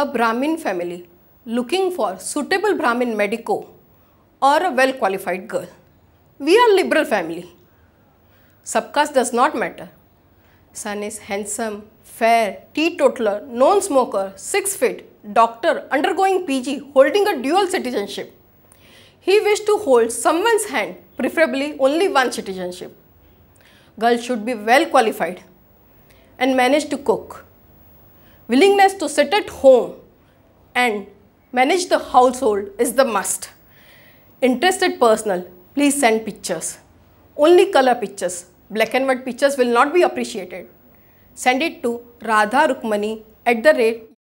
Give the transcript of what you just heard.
a Brahmin family looking for suitable Brahmin medico or a well qualified girl. We are liberal family. Subcaste does not matter. Son is handsome, fair, teetotaler, non-smoker, 6 feet, doctor, undergoing PG, holding a dual citizenship. He wished to hold someone's hand, preferably only one citizenship. Girl should be well qualified and manage to cook willingness to sit at home and manage the household is the must. Interested personal, please send pictures. Only color pictures, black and white pictures will not be appreciated. Send it to Radha Rukmani at the rate